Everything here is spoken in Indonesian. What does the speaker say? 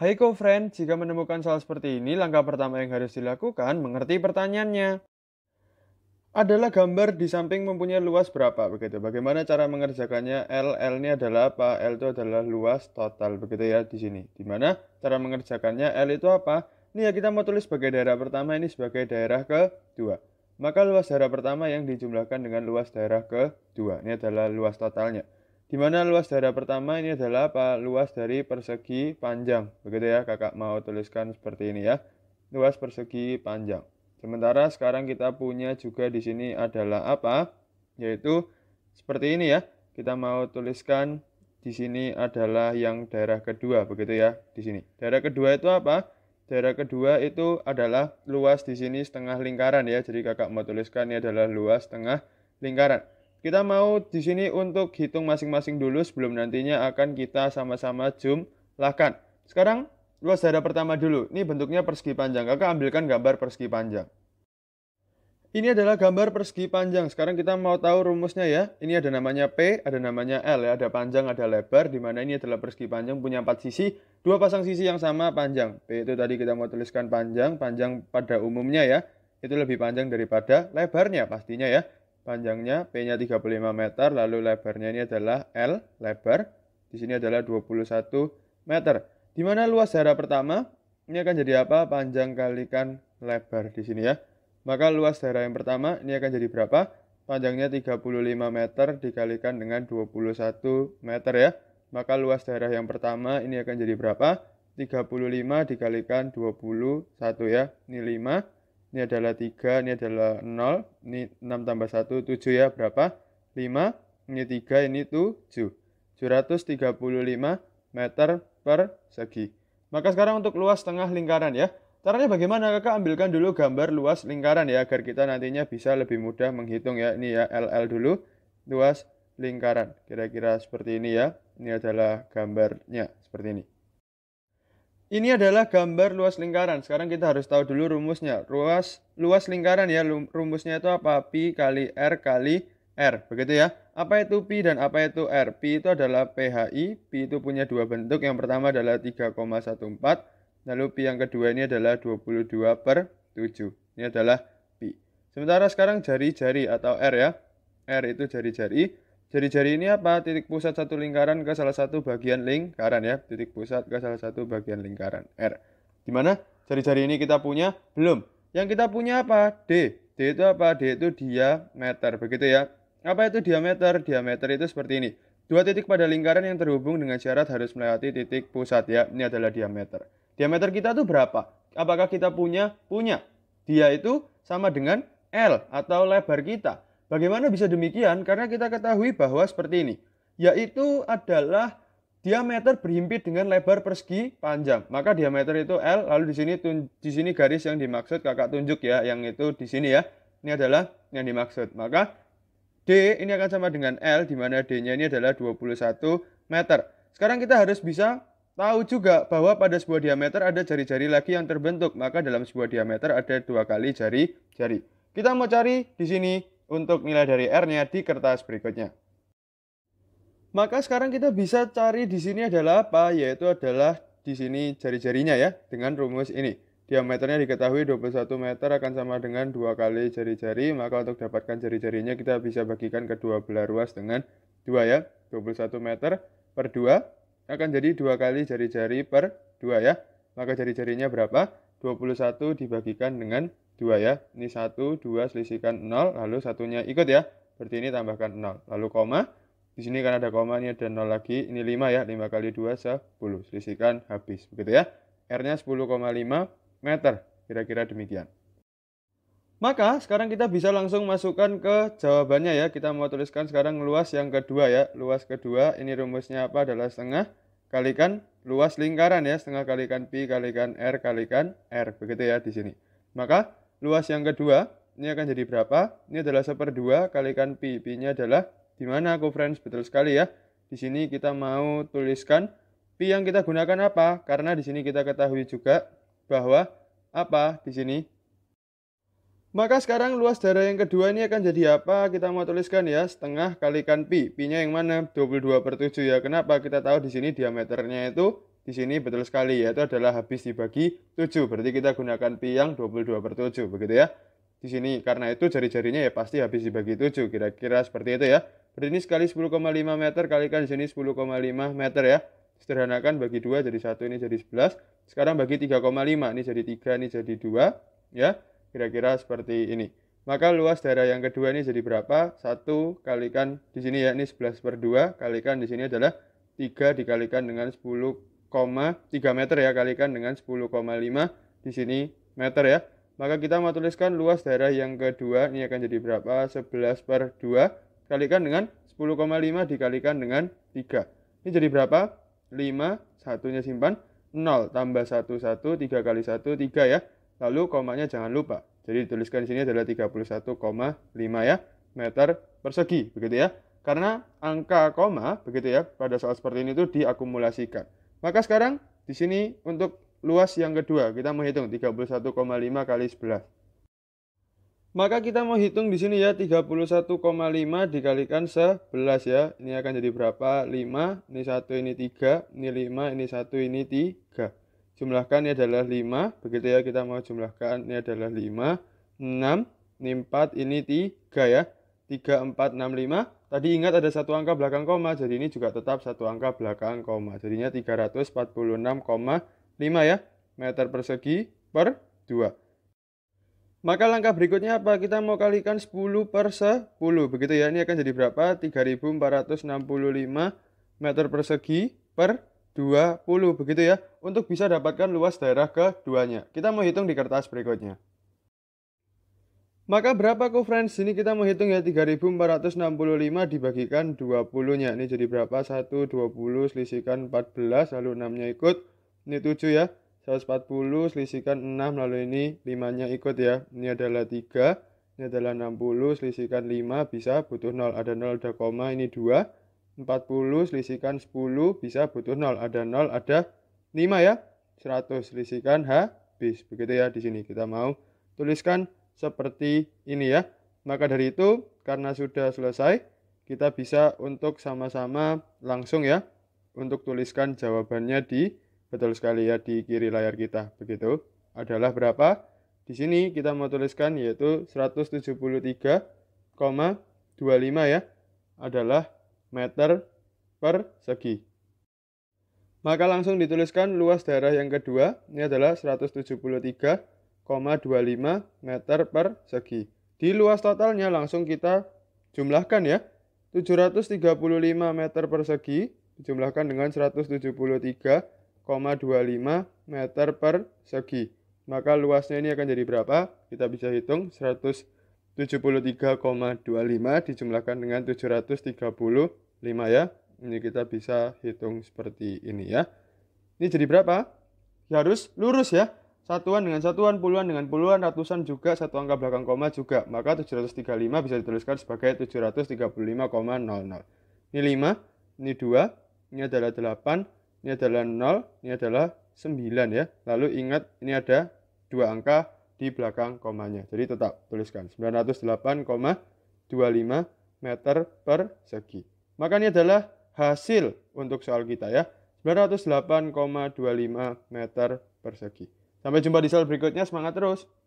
Hai co-friend, jika menemukan soal seperti ini, langkah pertama yang harus dilakukan mengerti pertanyaannya. Adalah gambar di samping mempunyai luas berapa begitu. Bagaimana cara mengerjakannya? L, L ini adalah apa? L itu adalah luas total begitu ya di sini. Di mana cara mengerjakannya? L itu apa? Ini ya kita mau tulis sebagai daerah pertama, ini sebagai daerah ke kedua. Maka luas daerah pertama yang dijumlahkan dengan luas daerah ke kedua. Ini adalah luas totalnya. Di mana luas daerah pertama ini adalah luas dari persegi panjang. Begitu ya, kakak mau tuliskan seperti ini ya. Luas persegi panjang. Sementara sekarang kita punya juga di sini adalah apa? Yaitu seperti ini ya. Kita mau tuliskan di sini adalah yang daerah kedua, begitu ya, di sini. Daerah kedua itu apa? Daerah kedua itu adalah luas di sini setengah lingkaran ya. Jadi kakak mau tuliskan ini adalah luas setengah lingkaran. Kita mau di sini untuk hitung masing-masing dulu sebelum nantinya akan kita sama-sama zoom jumlahkan. Sekarang luas daerah pertama dulu. Ini bentuknya persegi panjang. Kakak ambilkan gambar persegi panjang. Ini adalah gambar persegi panjang. Sekarang kita mau tahu rumusnya ya. Ini ada namanya P, ada namanya L ya. Ada panjang, ada lebar. Di mana ini adalah persegi panjang punya empat sisi. Dua pasang sisi yang sama panjang. P itu tadi kita mau tuliskan panjang. Panjang pada umumnya ya. Itu lebih panjang daripada lebarnya pastinya ya panjangnya P-nya 35 meter, lalu lebarnya ini adalah L lebar. Di sini adalah 21 meter. Di mana luas daerah pertama? Ini akan jadi apa? Panjang kalikan lebar di sini ya. Maka luas daerah yang pertama ini akan jadi berapa? Panjangnya 35 meter dikalikan dengan 21 meter ya. Maka luas daerah yang pertama ini akan jadi berapa? 35 dikalikan 21 ya. Ini 5 ini adalah 3, ini adalah 0, ini 6 tambah 1, 7 ya, berapa? 5, ini 3, ini 7. 735 meter persegi. Maka sekarang untuk luas tengah lingkaran ya. Caranya bagaimana? Kakak ambilkan dulu gambar luas lingkaran ya, agar kita nantinya bisa lebih mudah menghitung ya. Ini ya, LL dulu, luas lingkaran. Kira-kira seperti ini ya. Ini adalah gambarnya, seperti ini ini adalah gambar luas lingkaran. Sekarang kita harus tahu dulu rumusnya. Luas luas lingkaran ya, rumusnya itu apa? Pi kali R kali R, begitu ya. Apa itu Pi dan apa itu R? Pi itu adalah PHI, Pi itu punya dua bentuk. Yang pertama adalah 3,14, lalu Pi yang kedua ini adalah 22 per 7. Ini adalah Pi. Sementara sekarang jari-jari atau R ya. R itu jari-jari. Jari-jari ini apa? Titik pusat satu lingkaran ke salah satu bagian lingkaran ya. Titik pusat ke salah satu bagian lingkaran R. Gimana? Jari-jari ini kita punya? Belum. Yang kita punya apa? D. D itu apa? D itu diameter. Begitu ya. Apa itu diameter? Diameter itu seperti ini. Dua titik pada lingkaran yang terhubung dengan syarat harus melewati titik pusat ya. Ini adalah diameter. Diameter kita itu berapa? Apakah kita punya? Punya. Dia itu sama dengan L atau lebar kita. Bagaimana bisa demikian? Karena kita ketahui bahwa seperti ini, yaitu adalah diameter berhimpit dengan lebar persegi panjang. Maka diameter itu L, lalu di sini di sini garis yang dimaksud kakak tunjuk ya, yang itu di sini ya. Ini adalah yang dimaksud. Maka D ini akan sama dengan L, di mana D-nya ini adalah 21 meter. Sekarang kita harus bisa tahu juga bahwa pada sebuah diameter ada jari-jari lagi yang terbentuk. Maka dalam sebuah diameter ada dua kali jari-jari. Kita mau cari di sini untuk nilai dari R-nya di kertas berikutnya. Maka sekarang kita bisa cari di sini adalah apa? Yaitu adalah di sini jari-jarinya ya dengan rumus ini. Diameternya diketahui 21 meter akan sama dengan dua kali jari-jari, maka untuk dapatkan jari-jarinya kita bisa bagikan ke dua belah ruas dengan dua ya. 21 meter per 2 akan jadi dua kali jari-jari per dua ya. Maka jari-jarinya berapa? 21 dibagikan dengan 2 ya. Ini 1, 2 selisihkan 0, lalu satunya ikut ya. Berarti ini tambahkan 0. Lalu koma, di sini kan ada koma, ini ada 0 lagi, ini 5 ya. 5 kali 2, 10. Selisihkan habis, begitu ya. R-nya 10,5 meter, kira-kira demikian. Maka sekarang kita bisa langsung masukkan ke jawabannya ya. Kita mau tuliskan sekarang luas yang kedua ya. Luas kedua, ini rumusnya apa adalah setengah kalikan luas lingkaran ya, setengah kalikan pi kalikan r kalikan r, begitu ya di sini. Maka luas yang kedua ini akan jadi berapa? Ini adalah seperdua kalikan pi, pi-nya adalah di mana aku friends betul sekali ya. Di sini kita mau tuliskan pi yang kita gunakan apa? Karena di sini kita ketahui juga bahwa apa di sini maka sekarang luas daerah yang kedua ini akan jadi apa? Kita mau tuliskan ya, setengah kalikan pi. Pi-nya yang mana? 22 per 7 ya. Kenapa? Kita tahu di sini diameternya itu, di sini betul sekali ya itu adalah habis dibagi 7. Berarti kita gunakan pi yang 22 per 7, begitu ya. Di sini, karena itu jari-jarinya ya pasti habis dibagi 7, kira-kira seperti itu ya. Berarti ini sekali 10,5 meter, kalikan di sini 10,5 meter ya. Sederhanakan bagi 2 jadi 1, ini jadi 11. Sekarang bagi 3,5, ini jadi 3, ini jadi 2 ya kira-kira seperti ini maka luas daerah yang kedua ini jadi berapa 1 kalikan di sini ya ini 11 per 2 kalikan di sini adalah 3 dikalikan dengan 10,3 meter ya kalikan dengan 10,5 di sini meter ya maka kita mau tuliskan luas daerah yang kedua ini akan jadi berapa 11 per 2 kalikan dengan 10,5 dikalikan dengan 3 ini jadi berapa 5 satunya simpan 0 tambah 1 1 3 kali 1 3 ya Lalu komanya jangan lupa. Jadi dituliskan di sini adalah 31,5 ya meter persegi begitu ya. Karena angka koma begitu ya pada soal seperti ini itu diakumulasikan. Maka sekarang di sini untuk luas yang kedua kita menghitung 31,5 kali 11. Maka kita mau hitung di sini ya 31,5 dikalikan 11 ya. Ini akan jadi berapa? 5, ini 1, ini 3, ini 5, ini 1, ini 3 jumlahkan ini adalah 5 begitu ya kita mau jumlahkan ini adalah 5 6 ini 4 ini 3 ya 3 4 6 5 tadi ingat ada satu angka belakang koma jadi ini juga tetap satu angka belakang koma jadinya 346,5 ya meter persegi per 2 maka langkah berikutnya apa? Kita mau kalikan 10 per 10. Begitu ya, ini akan jadi berapa? 3465 meter persegi per 20 begitu ya untuk bisa dapatkan luas daerah keduanya. Kita mau hitung di kertas berikutnya. Maka berapa kok friends ini kita mau hitung ya 3465 dibagikan 20-nya. Ini jadi berapa? 1 20 selisihkan 14 lalu 6-nya ikut. Ini 7 ya. 140 selisihkan 6 lalu ini 5-nya ikut ya. Ini adalah 3. Ini adalah 60 selisihkan 5 bisa butuh 0. Ada 0 ada koma ini 2. 40 selisihkan 10 bisa butuh 0. Ada 0, ada 5 ya. 100 selisihkan habis. Begitu ya di sini. Kita mau tuliskan seperti ini ya. Maka dari itu karena sudah selesai kita bisa untuk sama-sama langsung ya untuk tuliskan jawabannya di betul sekali ya di kiri layar kita. Begitu. Adalah berapa? Di sini kita mau tuliskan yaitu 173,25 ya adalah meter persegi. Maka langsung dituliskan luas daerah yang kedua, ini adalah 173,25 meter persegi. Di luas totalnya langsung kita jumlahkan ya, 735 meter persegi dijumlahkan dengan 173,25 meter persegi. Maka luasnya ini akan jadi berapa? Kita bisa hitung 100 73,25 dijumlahkan dengan 735 ya. Ini kita bisa hitung seperti ini ya. Ini jadi berapa? Ya, harus lurus ya. Satuan dengan satuan, puluhan dengan puluhan, ratusan juga, satu angka belakang koma juga. Maka 735 bisa dituliskan sebagai 735,00. Ini 5, ini 2, ini adalah 8, ini adalah 0, ini adalah 9 ya. Lalu ingat ini ada dua angka di belakang komanya. Jadi tetap tuliskan 908,25 meter persegi. Maka ini adalah hasil untuk soal kita ya. 908,25 meter persegi. Sampai jumpa di soal berikutnya, semangat terus!